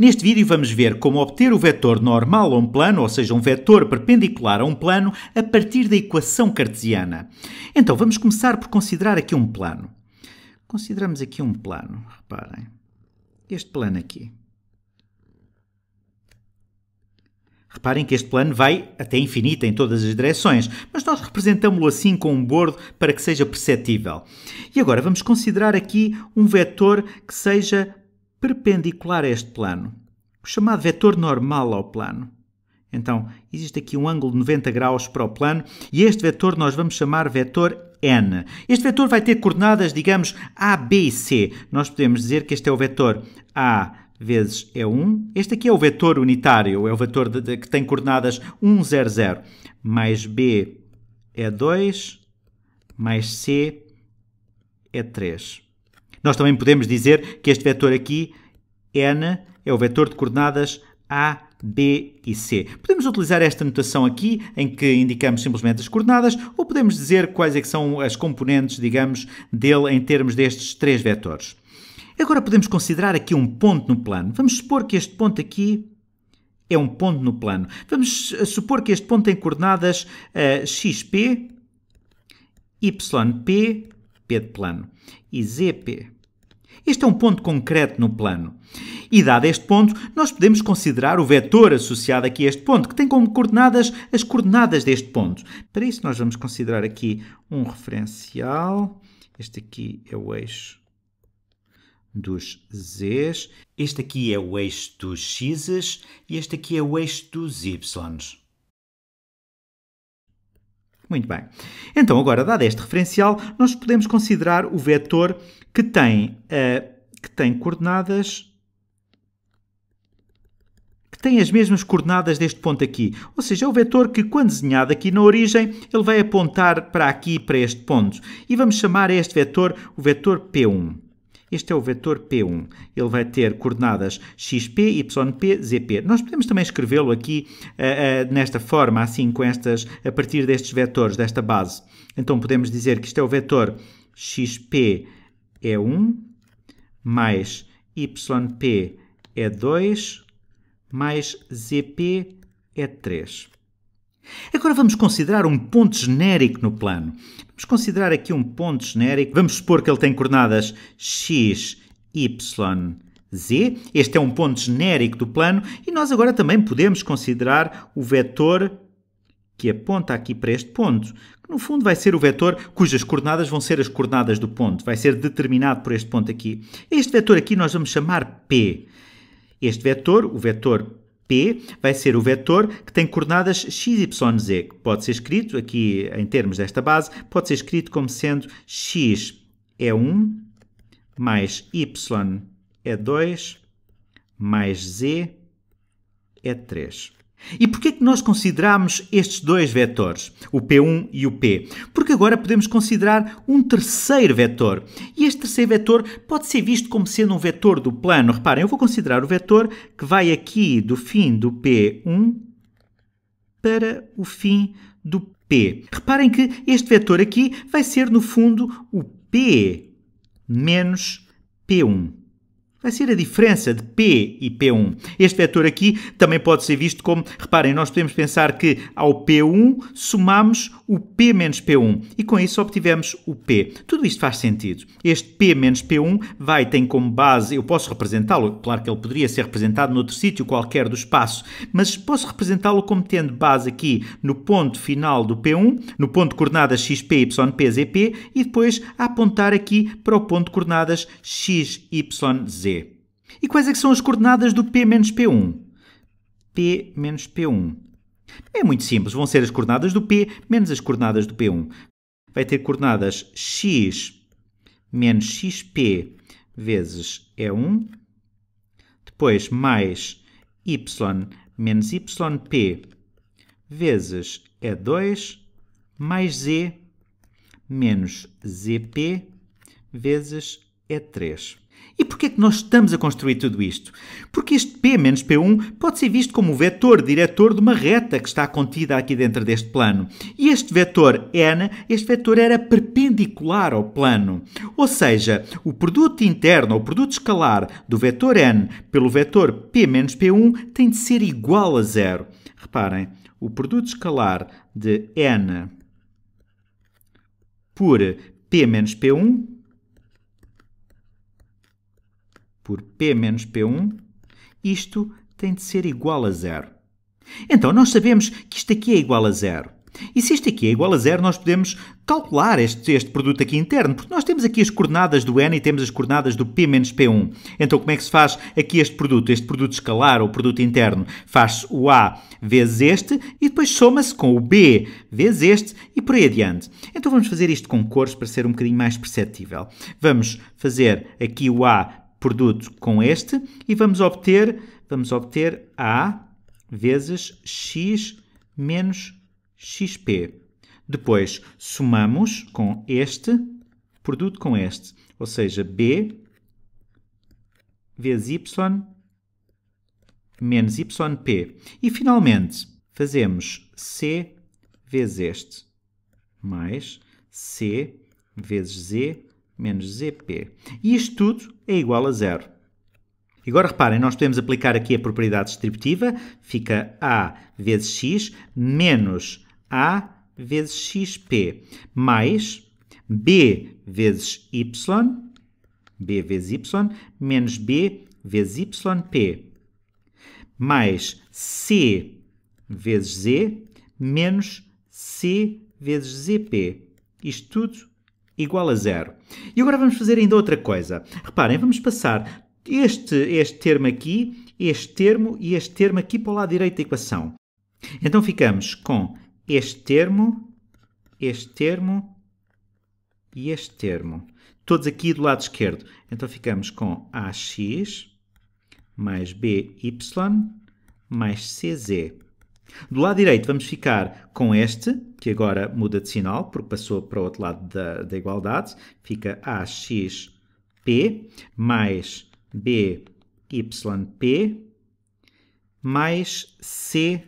Neste vídeo vamos ver como obter o vetor normal a um plano, ou seja, um vetor perpendicular a um plano, a partir da equação cartesiana. Então vamos começar por considerar aqui um plano. Consideramos aqui um plano, reparem. Este plano aqui. Reparem que este plano vai até infinito em todas as direções, mas nós representámo-lo assim com um bordo para que seja perceptível. E agora vamos considerar aqui um vetor que seja perpendicular a este plano, o chamado vetor normal ao plano. Então, existe aqui um ângulo de 90 graus para o plano e este vetor nós vamos chamar vetor n. Este vetor vai ter coordenadas, digamos, a, b e c. Nós podemos dizer que este é o vetor a vezes E1. Este aqui é o vetor unitário, é o vetor de, de, que tem coordenadas 1, 0, 0. Mais B é 2, mais C é 3. Nós também podemos dizer que este vetor aqui, n, é o vetor de coordenadas a, B e C. Podemos utilizar esta notação aqui, em que indicamos simplesmente as coordenadas, ou podemos dizer quais é são as componentes, digamos, dele em termos destes três vetores. Agora podemos considerar aqui um ponto no plano. Vamos supor que este ponto aqui é um ponto no plano. Vamos eh, supor que este ponto tem coordenadas uh, eh, xp, yp P de plano, e ZP. Este é um ponto concreto no plano. E dado este ponto, nós podemos considerar o vetor associado aqui a este ponto, que tem como coordenadas as coordenadas deste ponto. Para isso, nós vamos considerar aqui um referencial. Este aqui é o eixo dos z's, este aqui é o eixo dos x's e este aqui é o eixo dos y's. Muito bem. Então, agora, dado este referencial, nós podemos considerar o vetor que tem, uh, que tem coordenadas que tem as mesmas coordenadas deste ponto aqui. Ou seja, é o vetor que, quando desenhado aqui na origem, ele vai apontar para aqui, para este ponto. E vamos chamar este vetor o vetor P1. Este é o vetor P1. Ele vai ter coordenadas XP, YP, ZP. Nós podemos também escrevê-lo aqui uh, uh, nesta forma, assim, com estas, a partir destes vetores, desta base. Então podemos dizer que isto é o vetor XP é 1, mais YP é 2, mais ZP é 3. Agora vamos considerar um ponto genérico no plano. Vamos considerar aqui um ponto genérico. Vamos supor que ele tem coordenadas x, y, z. Este é um ponto genérico do plano e nós agora também podemos considerar o vetor que aponta aqui para este ponto, que no fundo vai ser o vetor cujas coordenadas vão ser as coordenadas do ponto, vai ser determinado por este ponto aqui. Este vetor aqui nós vamos chamar P. Este vetor, o vetor P vai ser o vetor que tem coordenadas x, y, z, que pode ser escrito, aqui em termos desta base, pode ser escrito como sendo x é 1, mais y é 2, mais z é 3. E porquê é que nós consideramos estes dois vetores, o P1 e o P? Porque agora podemos considerar um terceiro vetor. E este terceiro vetor pode ser visto como sendo um vetor do plano. Reparem, eu vou considerar o vetor que vai aqui do fim do P1 para o fim do P. Reparem que este vetor aqui vai ser, no fundo, o P menos P1. Vai ser a diferença de P e P1. Este vetor aqui também pode ser visto como, reparem, nós podemos pensar que ao P1 somamos o P menos P1 e com isso obtivemos o P. Tudo isto faz sentido. Este P menos P1 vai, tem como base, eu posso representá-lo, claro que ele poderia ser representado noutro sítio qualquer do espaço, mas posso representá-lo como tendo base aqui no ponto final do P1, no ponto de coordenadas XP, YP, ZP e depois apontar aqui para o ponto de coordenadas XYZ. E quais é que são as coordenadas do P menos P1? P menos P1. É muito simples, vão ser as coordenadas do P menos as coordenadas do P1. Vai ter coordenadas x menos xp vezes E1, depois mais y menos yp vezes E2, mais z menos zp vezes E3. E porquê é que nós estamos a construir tudo isto? Porque este P menos P1 pode ser visto como o vetor diretor de uma reta que está contida aqui dentro deste plano. E este vetor N, este vetor era perpendicular ao plano. Ou seja, o produto interno, o produto escalar do vetor N pelo vetor P menos P1 tem de ser igual a zero. Reparem, o produto escalar de N por P menos P1 por P menos P1, isto tem de ser igual a zero. Então, nós sabemos que isto aqui é igual a zero. E se isto aqui é igual a zero, nós podemos calcular este, este produto aqui interno, porque nós temos aqui as coordenadas do n e temos as coordenadas do p menos p1. Então, como é que se faz aqui este produto? Este produto escalar, ou produto interno, faz o a vezes este e depois soma-se com o b vezes este e por aí adiante. Então, vamos fazer isto com cores para ser um bocadinho mais perceptível. Vamos fazer aqui o a produto com este e vamos obter, vamos obter A vezes x menos xp. Depois somamos com este produto com este, ou seja, b vezes y menos yp. E finalmente fazemos c vezes este mais c vezes z menos zp. E isto tudo é igual a zero. Agora reparem, nós podemos aplicar aqui a propriedade distributiva, fica a vezes x menos a vezes xp mais b vezes y, b vezes y, menos b vezes yp mais c vezes z menos c vezes zp. Isto tudo igual a zero. E agora vamos fazer ainda outra coisa. Reparem, vamos passar este, este termo aqui, este termo e este termo aqui para o lado direito da equação. Então ficamos com este termo, este termo e este termo. Todos aqui do lado esquerdo. Então ficamos com AX mais BY mais CZ. Do lado direito vamos ficar com este, que agora muda de sinal, porque passou para o outro lado da, da igualdade. Fica AXP mais BYP mais CZP.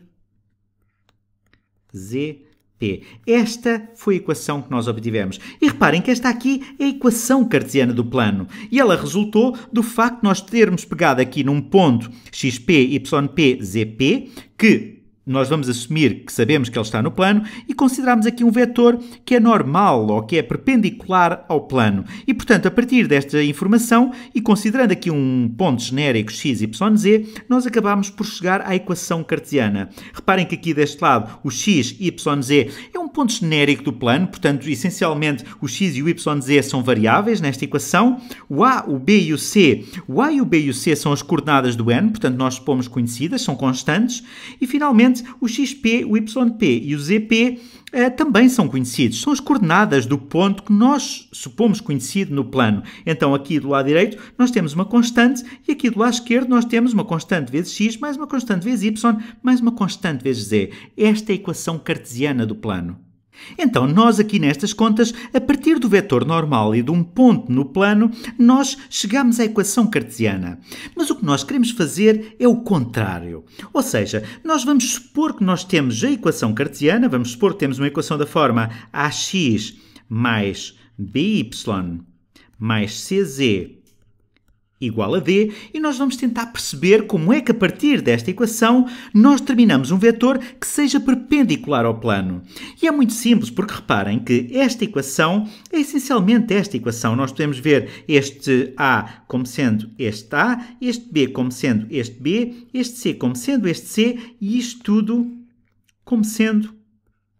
Esta foi a equação que nós obtivemos. E reparem que esta aqui é a equação cartesiana do plano. E ela resultou do facto de nós termos pegado aqui num ponto XP, YP, ZP, que nós vamos assumir que sabemos que ele está no plano e consideramos aqui um vetor que é normal ou que é perpendicular ao plano. E, portanto, a partir desta informação e considerando aqui um ponto genérico x, y, z, nós acabamos por chegar à equação cartesiana. Reparem que aqui deste lado o x, y, z é um ponto genérico do plano, portanto, essencialmente o x e o y, z são variáveis nesta equação. O a, o b e o c, o a e o b e o c são as coordenadas do n, portanto, nós supomos conhecidas, são constantes. E, finalmente, Obviamente, o XP, o YP e o ZP eh, também são conhecidos. São as coordenadas do ponto que nós supomos conhecido no plano. Então, aqui do lado direito, nós temos uma constante e aqui do lado esquerdo nós temos uma constante vezes x mais uma constante vezes y mais uma constante vezes z. Esta é a equação cartesiana do plano. Então, nós aqui nestas contas, a partir do vetor normal e de um ponto no plano, nós chegamos à equação cartesiana. Mas o que nós queremos fazer é o contrário. Ou seja, nós vamos supor que nós temos a equação cartesiana, vamos supor que temos uma equação da forma ax mais by mais cz igual a d, e nós vamos tentar perceber como é que a partir desta equação nós determinamos um vetor que seja perpendicular ao plano. E é muito simples, porque reparem que esta equação é essencialmente esta equação. Nós podemos ver este A como sendo este A, este B como sendo este B, este C como sendo este C e isto tudo como sendo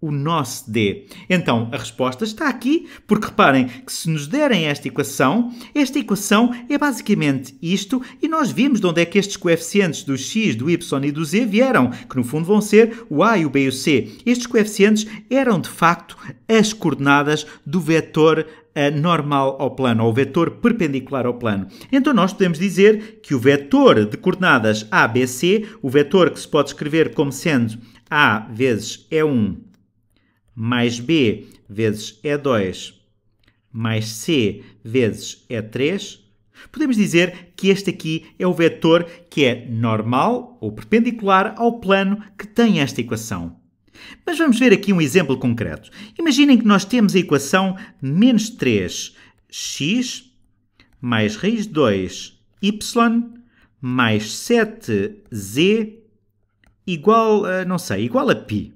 o nosso D. Então, a resposta está aqui, porque reparem que se nos derem esta equação, esta equação é basicamente isto, e nós vimos de onde é que estes coeficientes do x, do y e do z vieram, que no fundo vão ser o a o b e o c. Estes coeficientes eram de facto as coordenadas do vetor eh, normal ao plano, ou o vetor perpendicular ao plano. Então nós podemos dizer que o vetor de coordenadas a, b, c, o vetor que se pode escrever como sendo A vezes E1 mais B vezes E2 mais C vezes E3, podemos dizer que este aqui é o vetor que é normal ou perpendicular ao plano que tem esta equação. Mas vamos ver aqui um exemplo concreto. Imaginem que nós temos a equação menos 3x mais raiz de 2y mais 7z igual não sei, igual a π.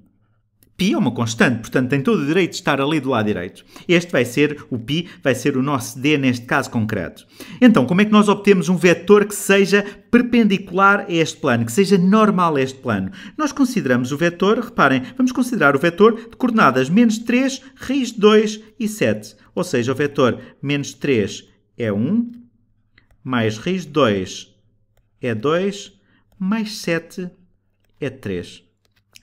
Pi é uma constante, portanto tem todo o direito de estar ali do lado direito. Este vai ser, o pi, vai ser o nosso d neste caso concreto. Então, como é que nós obtemos um vetor que seja perpendicular a este plano, que seja normal a este plano? Nós consideramos o vetor, reparem, vamos considerar o vetor de coordenadas menos 3, raiz de 2 e 7. Ou seja, o vetor menos 3 é 1, mais raiz de 2 é 2, mais 7 é 3.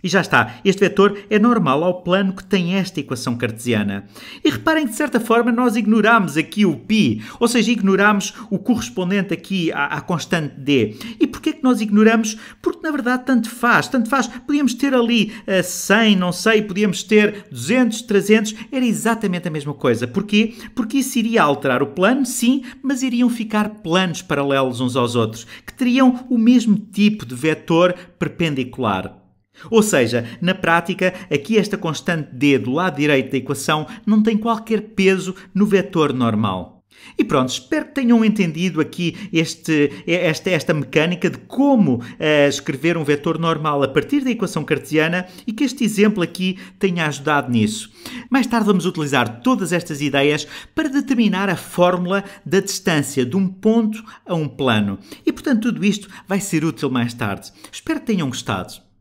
E já está, este vetor é normal ao plano que tem esta equação cartesiana. E reparem que, de certa forma, nós ignoramos aqui o π, ou seja, ignoramos o correspondente aqui à, à constante d. E porquê que nós ignoramos? Porque, na verdade, tanto faz, tanto faz. Podíamos ter ali uh, eh, 100, não sei, podíamos ter 200, 300, era exatamente a mesma coisa. Porquê? Porque isso iria alterar o plano, sim, mas iriam ficar planos paralelos uns aos outros, que teriam o mesmo tipo de vetor perpendicular. Ou seja, na prática, aqui esta constante d do lado direito da equação não tem qualquer peso no vetor normal. E pronto, espero que tenham entendido aqui este, esta, esta mecânica de como uh, escrever um vetor normal a partir da equação cartesiana e que este exemplo aqui tenha ajudado nisso. Mais tarde vamos utilizar todas estas ideias para determinar a fórmula da distância de um ponto a um plano. E portanto tudo isto vai ser útil mais tarde. Espero que tenham gostado.